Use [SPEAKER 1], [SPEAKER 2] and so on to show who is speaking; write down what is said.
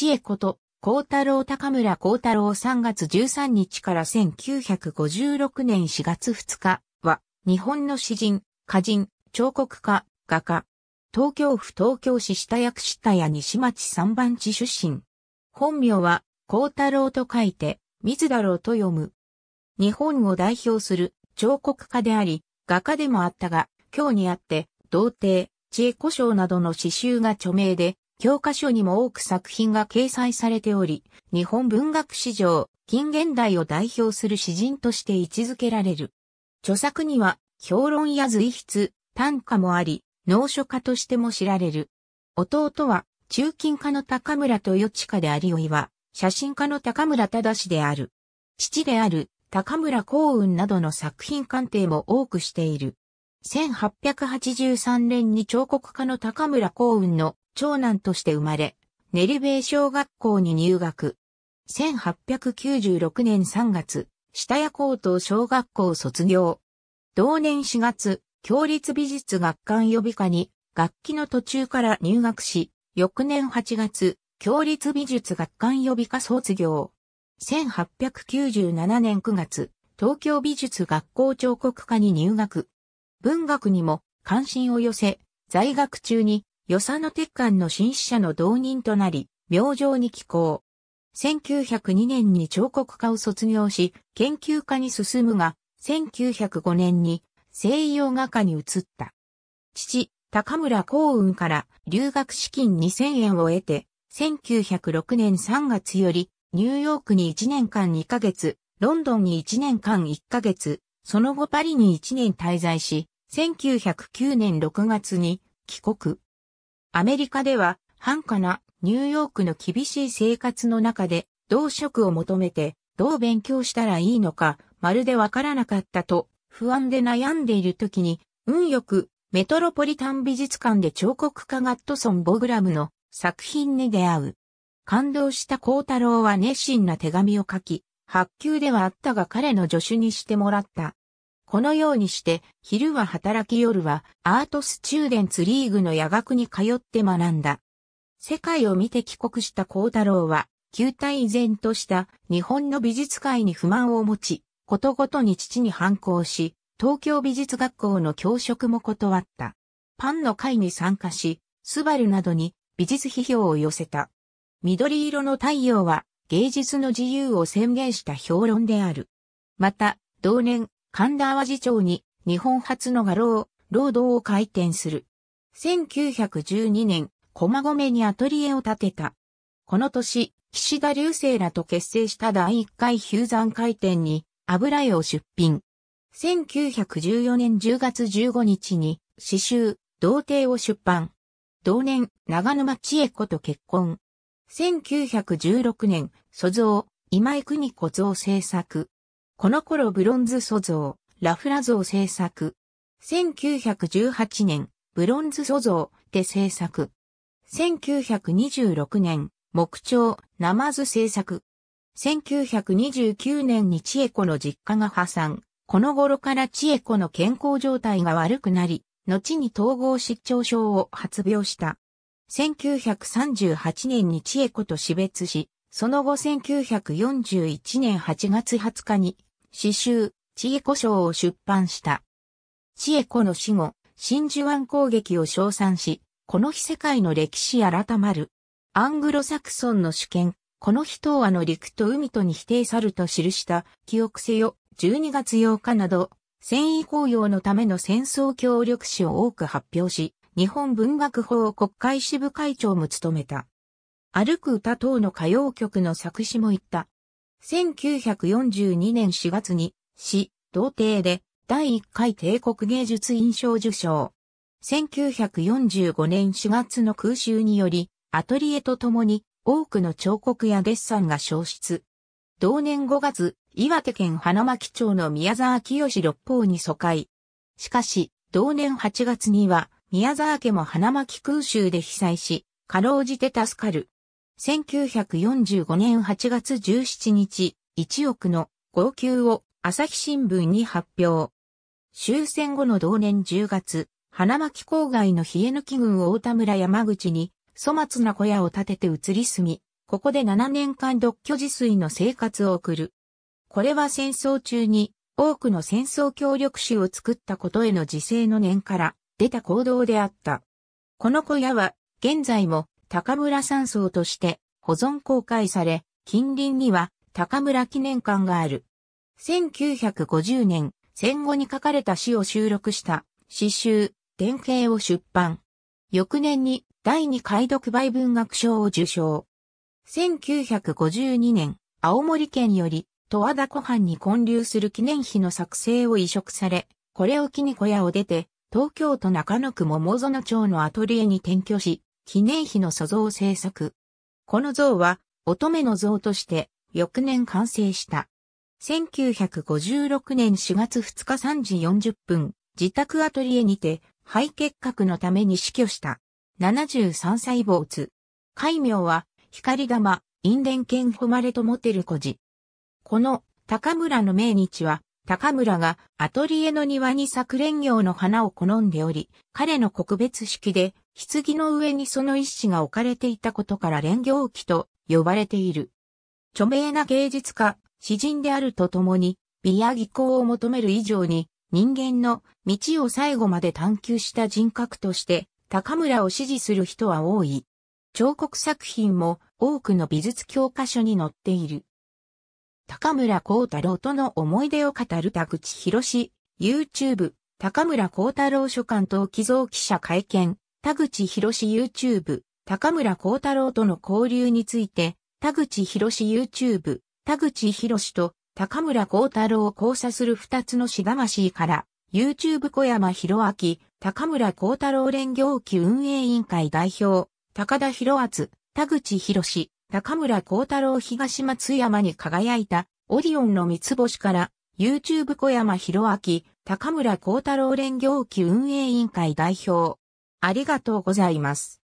[SPEAKER 1] 知恵こと、幸太郎高村高太郎3月13日から1956年4月2日は、日本の詩人、歌人、彫刻家、画家。東京府東京市下役下屋西町三番地出身。本名は、幸太郎と書いて、水だろうと読む。日本を代表する彫刻家であり、画家でもあったが、今日にあって、童貞、知恵古障などの詩集が著名で、教科書にも多く作品が掲載されており、日本文学史上、近現代を代表する詩人として位置づけられる。著作には、評論や随筆、短歌もあり、農書家としても知られる。弟は、中近家の高村豊親でありおいは、写真家の高村忠である。父である、高村幸雲などの作品鑑定も多くしている。1883年に彫刻家の高村幸雲の長男として生まれ、練米小学校に入学。1896年3月、下谷高等小学校卒業。同年4月、共立美術学館予備科に楽器の途中から入学し、翌年8月、共立美術学館予備科卒業。1897年9月、東京美術学校彫刻科に入学。文学にも関心を寄せ、在学中に与謝野鉄管の新使者の同人となり、明星に寄港。1902年に彫刻家を卒業し、研究家に進むが、1905年に西洋画家に移った。父、高村幸雲から留学資金2000円を得て、1906年3月よりニューヨークに1年間2ヶ月、ロンドンに1年間1ヶ月、その後パリに1年滞在し、1909年6月に帰国。アメリカでは、繁華なニューヨークの厳しい生活の中で、どう職を求めて、どう勉強したらいいのか、まるでわからなかったと、不安で悩んでいる時に、運よく、メトロポリタン美術館で彫刻家ガットソン・ボグラムの作品に出会う。感動した光太郎は熱心な手紙を書き、発給ではあったが彼の助手にしてもらった。このようにして、昼は働き夜はアートスチューデンツリーグの夜学に通って学んだ。世界を見て帰国した幸太郎は、旧態依然とした日本の美術界に不満を持ち、ことごとに父に反抗し、東京美術学校の教職も断った。パンの会に参加し、スバルなどに美術批評を寄せた。緑色の太陽は芸術の自由を宣言した評論である。また、同年、神田淡路町に日本初の画廊、労働を開店する。1912年、駒込にアトリエを建てた。この年、岸田流星らと結成した第1回ヒューザン開店に油絵を出品。1914年10月15日に詩集、童貞を出版。同年、長沼千恵子と結婚。1916年、祖像、今井邦子像制作。この頃ブロンズ塑像、ラフラ像制作。1918年、ブロンズ塑像で制作。1926年、木彫、ナマズ制作。1929年に千恵子の実家が破産。この頃から千恵子の健康状態が悪くなり、後に統合失調症を発病した。1938年に千恵子と死別し、その後1941年8月20日に詩集、知恵子賞を出版した。知恵子の死後、真珠湾攻撃を称賛し、この日世界の歴史改まる。アングロサクソンの主権、この日東亜の陸と海とに否定さると記した記憶せよ12月8日など、戦意公用のための戦争協力史を多く発表し、日本文学法国会支部会長も務めた。歩く歌等の歌謡曲の作詞も言った。1942年4月に、市、童貞で、第1回帝国芸術印象受賞。1945年4月の空襲により、アトリエとともに多くの彫刻やデッサンが消失。同年5月、岩手県花巻町の宮沢清六方に疎開。しかし、同年8月には、宮沢家も花巻空襲で被災し、かろうじて助かる。1945年8月17日、1億の号泣を朝日新聞に発表。終戦後の同年10月、花巻郊外の冷え抜き郡大田村山口に粗末な小屋を建てて移り住み、ここで7年間独居自炊の生活を送る。これは戦争中に多くの戦争協力士を作ったことへの自制の念から出た行動であった。この小屋は現在も高村山荘として保存公開され、近隣には高村記念館がある。1950年、戦後に書かれた詩を収録した詩集、典型を出版。翌年に第二解読売文学賞を受賞。1952年、青森県より、十和田湖畔に建立する記念碑の作成を移植され、これを機に小屋を出て、東京都中野区桃園町のアトリエに転居し、記念碑の塑像制作。この像は乙女の像として翌年完成した。1956年4月2日3時40分、自宅アトリエにて肺結核のために死去した。73歳坊津。戒名は、光玉、因伝剣誉れとモテる孤児。この、高村の命日は、高村がアトリエの庭に作蓮業の花を好んでおり、彼の告別式で棺の上にその一子が置かれていたことから連行記と呼ばれている。著名な芸術家、詩人であるとともに、美や技巧を求める以上に、人間の道を最後まで探求した人格として、高村を支持する人は多い。彫刻作品も多くの美術教科書に載っている。高村光太郎との思い出を語る田口博士、YouTube、高村光太郎書館と寄贈記者会見、田口博士 YouTube、高村光太郎との交流について、田口博士 YouTube、田口博士と高村光太郎を交差する二つのしがましいから、YouTube 小山博明、高村光太郎連業機運営委員会代表、高田博厚、田口博士、高村光太郎東松山に輝いた、オリオンの三つ星から、YouTube 小山博明、高村光太郎連業機運営委員会代表、ありがとうございます。